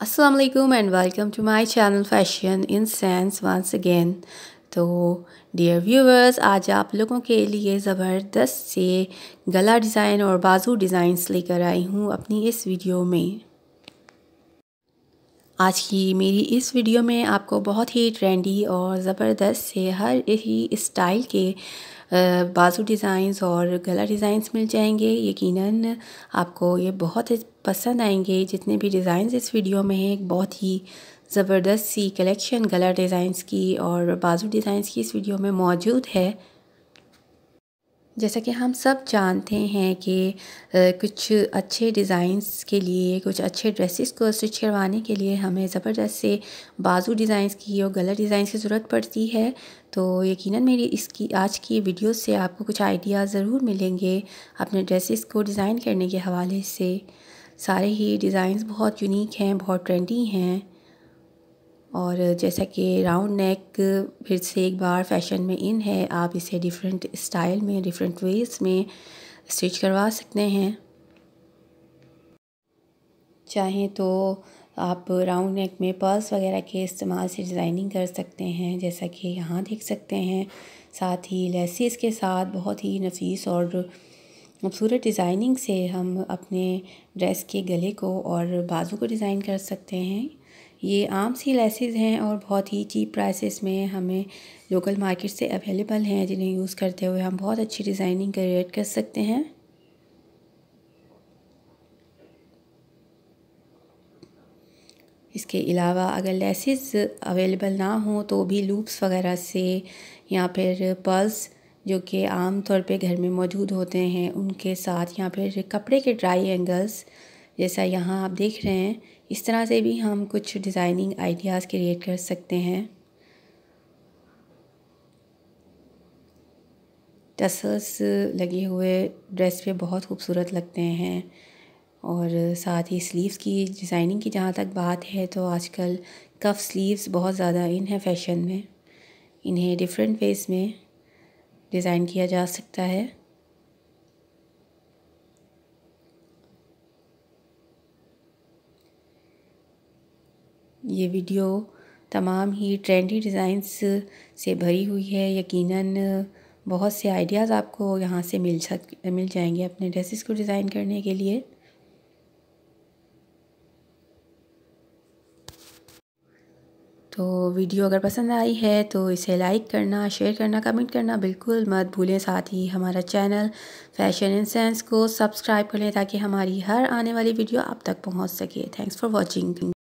Aslam and welcome to my channel fashion in sense once again तो dear viewers आज आप लोगों के लिए ज़बरदस्त से गला डिज़ाइन और बाजू डिज़ाइंस लेकर आई हूँ अपनी इस वीडियो में आज की मेरी इस वीडियो में आपको बहुत ही ट्रेंडी और ज़बरदस्त से हर ही स्टाइल के बाजू डिज़ाइंस और गला डिज़ाइंस मिल जाएंगे यकीनन आपको ये बहुत पसंद आएंगे जितने भी डिज़ाइंस इस वीडियो में हैं एक बहुत ही ज़बरदस्त सी कलेक्शन गला डिज़ाइंस की और बाजू डिज़ाइंस की इस वीडियो में मौजूद है जैसा कि हम सब जानते हैं कि कुछ अच्छे डिज़ाइंस के लिए कुछ अच्छे ड्रेसेस को स्टिच करवाने के लिए हमें ज़बरदस्त से बाजू डिज़ाइंस की और गलत डिज़ाइंस की ज़रूरत पड़ती है तो यकीनन मेरी इसकी आज की वीडियो से आपको कुछ आइडिया ज़रूर मिलेंगे अपने ड्रेसेस को डिज़ाइन करने के हवाले से सारे ही डिज़ाइंस बहुत यूनिक हैं बहुत ट्रेंडी हैं और जैसा कि राउंड नेक फिर से एक बार फैशन में इन है आप इसे डिफरेंट स्टाइल में डिफरेंट वेज में स्टिच करवा सकते हैं चाहें तो आप राउंड नेक में पर्स वगैरह के इस्तेमाल से डिज़ाइनिंग कर सकते हैं जैसा कि यहाँ देख सकते हैं साथ ही लेसिस के साथ बहुत ही नफीस और खूबसूरत डिज़ाइनिंग से हम अपने ड्रेस के गले को और बाजू को डिज़ाइन कर सकते हैं ये आम सी लेसेस हैं और बहुत ही चीप प्राइसेस में हमें लोकल मार्केट से अवेलेबल हैं जिन्हें यूज़ करते हुए हम बहुत अच्छी डिज़ाइनिंग क्रिएट कर सकते हैं इसके अलावा अगर लेसेस अवेलेबल ना हो तो भी लूप्स वगैरह से या फिर पर्ल्स जो कि आम तौर पे घर में मौजूद होते हैं उनके साथ यहाँ पे कपड़े के ट्राई एंगल्स जैसा यहाँ आप देख रहे हैं इस तरह से भी हम कुछ डिज़ाइनिंग आइडियाज़ क्रिएट कर सकते हैं टसल्स लगे हुए ड्रेस पे बहुत खूबसूरत लगते हैं और साथ ही स्लीव्स की डिज़ाइनिंग की जहाँ तक बात है तो आजकल कफ स्लीव्स बहुत ज़्यादा इन है फैशन में इन्हें डिफरेंट वेज में डिज़ाइन किया जा सकता है ये वीडियो तमाम ही ट्रेंडी डिज़ाइंस से भरी हुई है यकीनन बहुत से आइडियाज़ आपको यहाँ से मिल सक मिल जाएंगे अपने ड्रेसेस को डिज़ाइन करने के लिए तो वीडियो अगर पसंद आई है तो इसे लाइक करना शेयर करना कमेंट करना बिल्कुल मत भूलें साथ ही हमारा चैनल फैशन इन सेंस को सब्सक्राइब कर लें ताकि हमारी हर आने वाली वीडियो आप तक पहुंच सके थैंक्स फॉर वाचिंग